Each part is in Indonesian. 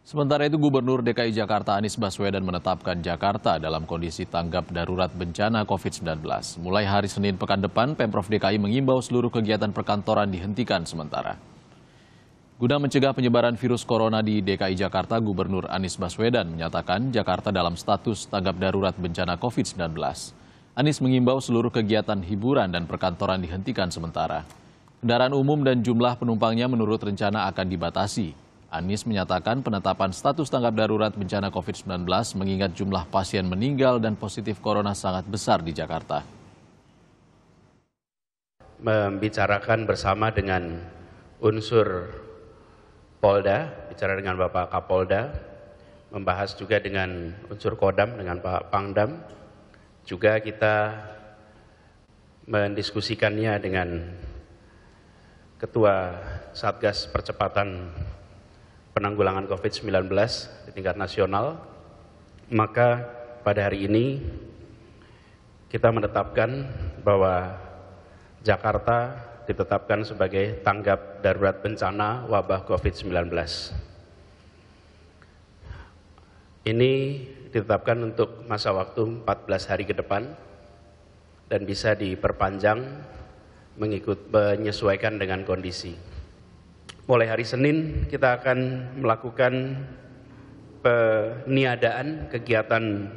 Sementara itu Gubernur DKI Jakarta Anies Baswedan menetapkan Jakarta dalam kondisi tanggap darurat bencana COVID-19. Mulai hari Senin pekan depan, Pemprov DKI mengimbau seluruh kegiatan perkantoran dihentikan sementara. Guna mencegah penyebaran virus corona di DKI Jakarta, Gubernur Anies Baswedan menyatakan Jakarta dalam status tanggap darurat bencana COVID-19. Anies mengimbau seluruh kegiatan hiburan dan perkantoran dihentikan sementara. Kendaraan umum dan jumlah penumpangnya menurut rencana akan dibatasi. Anies menyatakan penetapan status tanggap darurat bencana COVID-19 mengingat jumlah pasien meninggal dan positif corona sangat besar di Jakarta. Membicarakan bersama dengan unsur Polda, bicara dengan Bapak Kapolda, membahas juga dengan unsur Kodam, dengan Pak Pangdam, juga kita mendiskusikannya dengan Ketua Satgas Percepatan penanggulangan COVID-19 di tingkat nasional, maka pada hari ini kita menetapkan bahwa Jakarta ditetapkan sebagai tanggap darurat bencana wabah COVID-19. Ini ditetapkan untuk masa waktu 14 hari ke depan dan bisa diperpanjang mengikut menyesuaikan dengan kondisi mulai hari Senin kita akan melakukan peniadaan kegiatan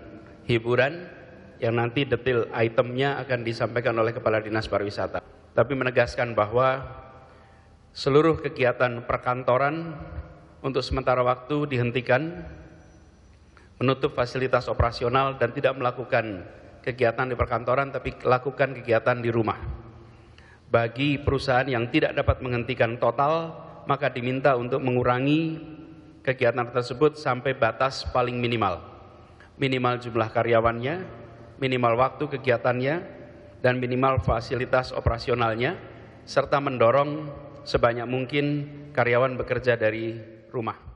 hiburan yang nanti detail itemnya akan disampaikan oleh Kepala Dinas Pariwisata. Tapi menegaskan bahwa seluruh kegiatan perkantoran untuk sementara waktu dihentikan, menutup fasilitas operasional dan tidak melakukan kegiatan di perkantoran tapi lakukan kegiatan di rumah. Bagi perusahaan yang tidak dapat menghentikan total maka diminta untuk mengurangi kegiatan tersebut sampai batas paling minimal. Minimal jumlah karyawannya, minimal waktu kegiatannya, dan minimal fasilitas operasionalnya, serta mendorong sebanyak mungkin karyawan bekerja dari rumah.